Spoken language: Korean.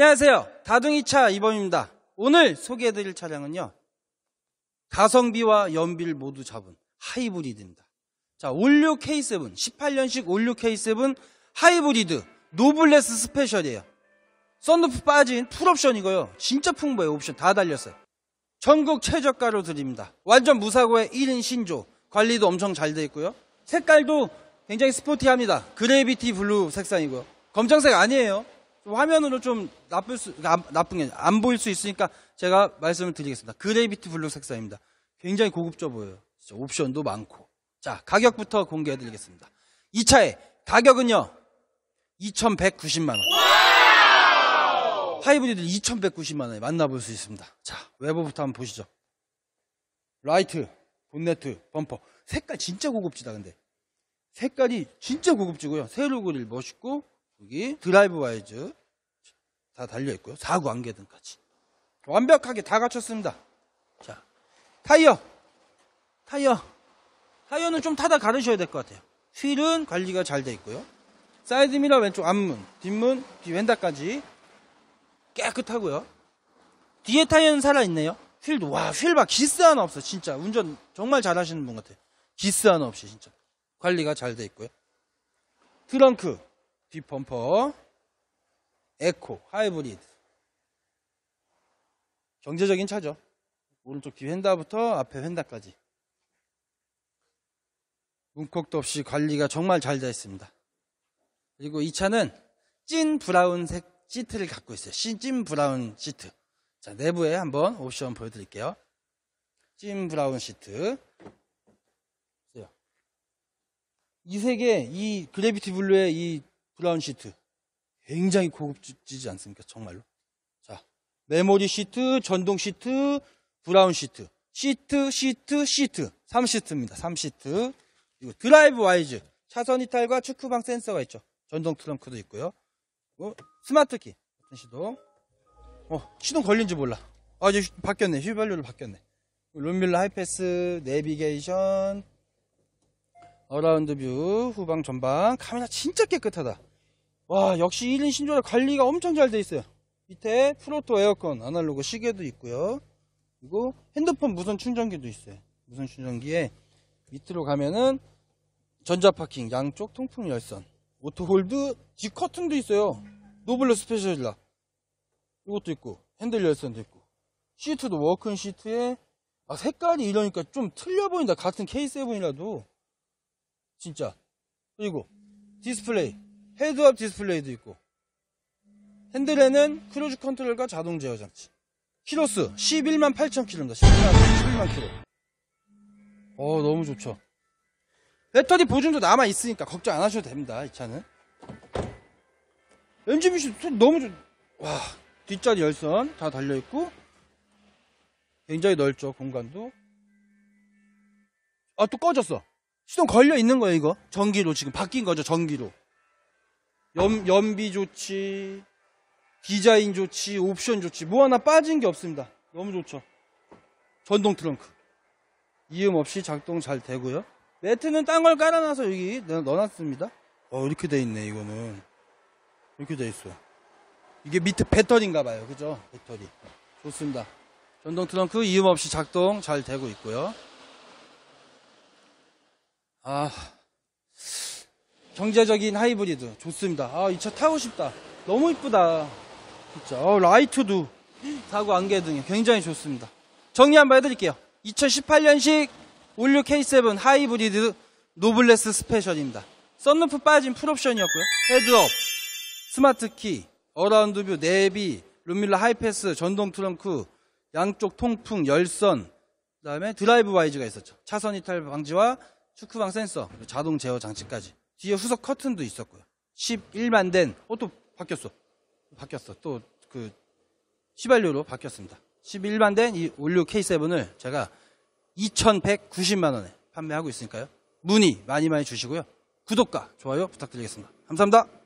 안녕하세요. 다둥이차 이범입니다. 오늘 소개해드릴 차량은요. 가성비와 연비를 모두 잡은 하이브리드입니다. 자, 올류 K7, 18년식 올류 K7 하이브리드 노블레스 스페셜이에요. 썬루프 빠진 풀옵션이고요. 진짜 풍부해요. 옵션 다 달렸어요. 전국 최저가로 드립니다. 완전 무사고의 1인 신조. 관리도 엄청 잘돼 있고요. 색깔도 굉장히 스포티합니다. 그레이비티 블루 색상이고요. 검정색 아니에요. 화면으로 좀 나쁠 수, 나, 나쁜 게, 안 보일 수 있으니까 제가 말씀을 드리겠습니다. 그레이비트 블루 색상입니다. 굉장히 고급져 보여요. 옵션도 많고. 자, 가격부터 공개해 드리겠습니다. 2차에 가격은요, 2,190만원. 하이브리드 2,190만원에 만나볼 수 있습니다. 자, 외부부터 한번 보시죠. 라이트, 본네트, 범퍼. 색깔 진짜 고급지다, 근데. 색깔이 진짜 고급지고요. 새로그릴 멋있고, 여기 드라이브 와이즈 다 달려 있고요. 사고안개등까지 완벽하게 다 갖췄습니다. 자, 타이어, 타이어, 타이어는 좀 타다 가르셔야 될 것 같아요. 휠은 관리가 잘 돼 있고요. 사이드 미러 왼쪽 앞문, 뒷문, 뒤왼다까지 깨끗하고요. 뒤에 타이어는 살아 있네요. 휠도 와, 휠봐 기스 하나 없어. 진짜 운전 정말 잘하시는 분 같아요. 기스 하나 없이 진짜 관리가 잘 돼 있고요. 트렁크, 뒷범퍼, 에코, 하이브리드. 경제적인 차죠. 오른쪽 뒤휀다부터 앞에 휀다까지. 문콕도 없이 관리가 정말 잘 되어 있습니다. 그리고 이 차는 찐 브라운색 시트를 갖고 있어요. 찐 브라운 시트. 자, 내부에 한번 옵션 보여드릴게요. 찐 브라운 시트. 이 색의 이 그래비티 블루의 이 브라운 시트. 굉장히 고급지지 않습니까? 정말로. 자, 메모리 시트, 전동 시트, 브라운 시트, 시트, 시트, 시트. 3시트입니다. 3시트. 그리고 드라이브 와이즈. 차선 이탈과 축후방 센서가 있죠. 전동 트렁크도 있고요. 스마트 키. 시동. 어, 시동 걸린지 몰라. 아, 이제 바뀌었네. 휘발유로 바뀌었네. 룸밀러 하이패스, 내비게이션, 어라운드 뷰, 후방 전방. 카메라 진짜 깨끗하다. 와 역시 1인 신조라 관리가 엄청 잘 돼 있어요 밑에 프로토 에어컨 아날로그 시계도 있고요 그리고 핸드폰 무선 충전기도 있어요 무선 충전기에 밑으로 가면은 전자파킹 양쪽 통풍 열선 오토홀드 뒷커튼도 있어요 노블러 스페셜라 이 이것도 있고 핸들 열선도 있고 시트도 워크인 시트에 아 색깔이 이러니까 좀 틀려 보인다 같은 K7이라도 진짜 그리고 디스플레이 헤드업 디스플레이도 있고 핸들에는 크루즈 컨트롤과 자동 제어 장치 키로수 11만 8천 키로입니다 11만, 11만 키로어 너무 좋죠 배터리 보증도 남아 있으니까 걱정 안 하셔도 됩니다 이 차는 MGBC 너무 좋... 와 뒷자리 열선 다 달려있고 굉장히 넓죠 공간도 아 또 꺼졌어 시동 걸려 있는 거예요 이거 전기로 지금 바뀐 거죠 전기로 연, 연비 좋지, 디자인 좋지, 옵션 좋지, 뭐 하나 빠진 게 없습니다. 너무 좋죠. 전동 트렁크. 이음 없이 작동 잘 되고요. 매트는 딴 걸 깔아놔서 여기 넣어놨습니다. 어, 이렇게 돼 있네, 이거는. 이렇게 돼 있어. 이게 밑에 배터리인가 봐요. 그죠? 배터리. 좋습니다. 전동 트렁크 이음 없이 작동 잘 되고 있고요. 아. 경제적인 하이브리드 좋습니다. 아, 이 차 타고 싶다. 너무 이쁘다. 진짜. 어, 라이트도 사고 안개등이 굉장히 좋습니다. 정리 한번 해드릴게요. 2018년식 올류 K7 하이브리드 노블레스 스페셜입니다. 썬루프 빠진 풀옵션이었고요. 헤드업, 스마트 키, 어라운드 뷰, 내비, 룸밀러 하이패스, 전동 트렁크, 양쪽 통풍, 열선, 그 다음에 드라이브 와이즈가 있었죠. 차선 이탈 방지와 축구방 센서, 자동 제어 장치까지. 뒤에 후석 커튼도 있었고요. 11만 된, 어, 또 바뀌었어. 바뀌었어. 또 그 시발료로 바뀌었습니다. 11만 된 이 올류 K7을 제가 2,190만원에 판매하고 있으니까요. 문의 많이 많이 주시고요. 구독과 좋아요 부탁드리겠습니다. 감사합니다.